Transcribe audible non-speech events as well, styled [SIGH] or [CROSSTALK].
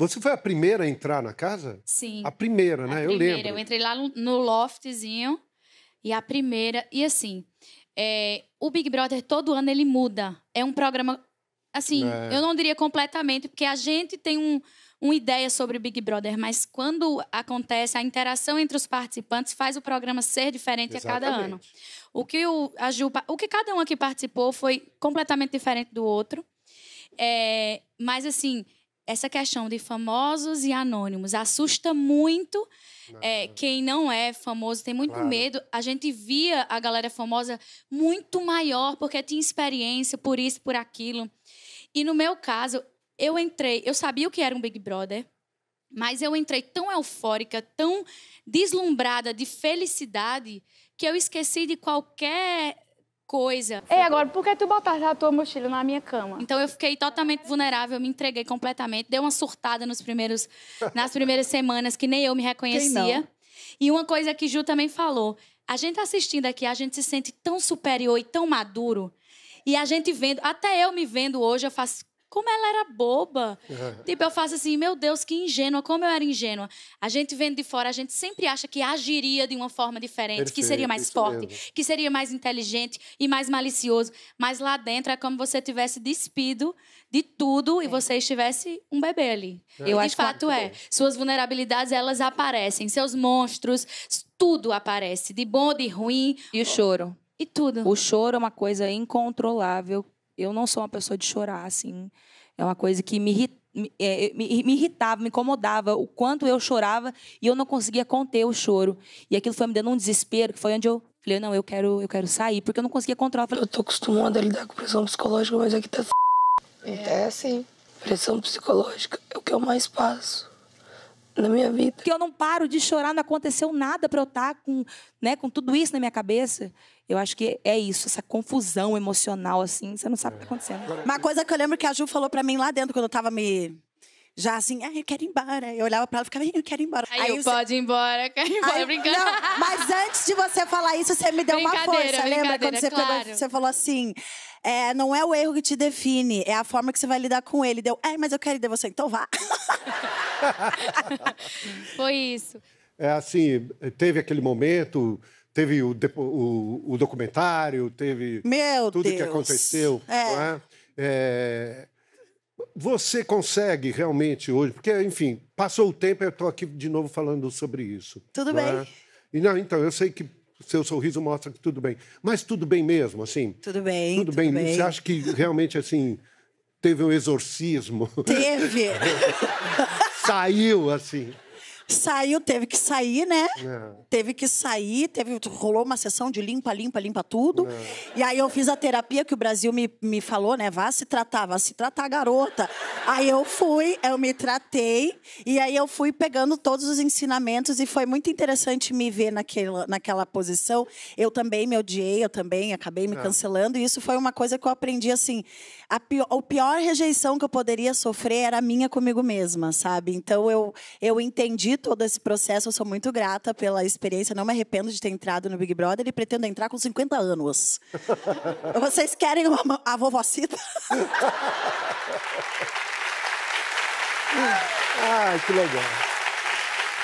Você foi a primeira a entrar na casa? Sim. A primeira, né? A primeira. Eu lembro. Eu entrei lá no loftzinho e a primeira. E assim, é, o Big Brother todo ano ele muda. É um programa. Assim, é. eu não diria completamente, porque a gente tem um, uma ideia sobre o Big Brother, mas quando acontece a interação entre os participantes faz o programa ser diferente Exatamente. a cada ano. O que o, a Ju, o que cada um aqui participou foi completamente diferente do outro. É, mas assim, essa questão de famosos e anônimos assusta muito não. É, quem não é famoso, tem muito claro. medo. A gente via a galera famosa muito maior, porque tinha experiência por isso, por aquilo. E no meu caso, eu entrei, eu sabia o que era um Big Brother, mas eu entrei tão eufórica, tão deslumbrada de felicidade, que eu esqueci de qualquer coisa. Ei, é, agora, por que tu botaste a tua mochila na minha cama? Então eu fiquei totalmente vulnerável, me entreguei completamente, dei uma surtada nos primeiros, [LAUGHS] nas primeiras semanas que nem eu me reconhecia. E uma coisa que Ju também falou, a gente assistindo aqui, a gente se sente tão superior e tão maduro. E a gente vendo, até eu me vendo hoje, eu faço como ela era boba. É. tipo, eu faço assim, meu Deus, que ingênua, como eu era ingênua. A gente vendo de fora, a gente sempre acha que agiria de uma forma diferente, Perfeito, que seria mais forte, mesmo. que seria mais inteligente e mais malicioso. Mas lá dentro é como você tivesse despido de tudo é. e você estivesse um bebê ali. É. Eu e de fato é. que... é. Suas vulnerabilidades, elas aparecem. Seus monstros, tudo aparece. De bom, de ruim. E o choro. E tudo. O choro é uma coisa incontrolável eu não sou uma pessoa de chorar, assim. É uma coisa que me, é, é, me, me irritava, me incomodava o quanto eu chorava e eu não conseguia conter o choro. E aquilo foi me dando um desespero, que foi onde eu falei, não, eu quero, eu quero sair, porque eu não conseguia controlar. Eu tô acostumada a lidar com pressão psicológica, mas aqui tá f... É, é assim. Pressão psicológica é o que eu mais passo na minha vida. Porque eu não paro de chorar, não aconteceu nada para eu estar tá com, né, com tudo isso na minha cabeça. Eu acho que é isso, essa confusão emocional, assim, você não sabe o que tá acontecendo. Uma coisa que eu lembro que a Ju falou para mim lá dentro, quando eu tava me. Já assim, ah, eu quero ir embora. Eu olhava pra ela e ficava, eu quero ir embora. Aí, aí eu você... pode ir embora, quero ir embora, aí, brincando. Não, mas antes de você falar isso, você me deu uma força. Lembra quando você, claro. pegou, você falou assim: é, não é o erro que te define, é a forma que você vai lidar com ele. Deu, é, mas eu quero ir de você, então vá. [LAUGHS] [LAUGHS] Foi isso. É assim, teve aquele momento, teve o, o, o documentário, teve Meu tudo Deus. que aconteceu. É. Deus! É? é... Você consegue realmente hoje, porque, enfim, passou o tempo, eu estou aqui de novo falando sobre isso. Tudo é? bem. E, não, então, eu sei que seu sorriso mostra que tudo bem. Mas tudo bem mesmo, assim? Tudo bem. Tudo, tudo bem. bem. Você acha que realmente, assim, teve um exorcismo. Teve! [LAUGHS] Saiu assim. Saiu, teve que sair, né? É. Teve que sair, teve, rolou uma sessão de limpa, limpa, limpa tudo. É. E aí eu fiz a terapia que o Brasil me, me falou, né? Vá se tratar, vá se tratar, garota. aí eu fui, eu me tratei, e aí eu fui pegando todos os ensinamentos, e foi muito interessante me ver naquela, naquela posição. Eu também me odiei, eu também acabei me é. cancelando, e isso foi uma coisa que eu aprendi assim. A pior, a pior rejeição que eu poderia sofrer era a minha comigo mesma, sabe? Então eu, eu entendi todo esse processo, eu sou muito grata pela experiência. Não me arrependo de ter entrado no Big Brother e pretendo entrar com 50 anos. [LAUGHS] Vocês querem uma, a vovocita? Ai, [LAUGHS] ah, que legal.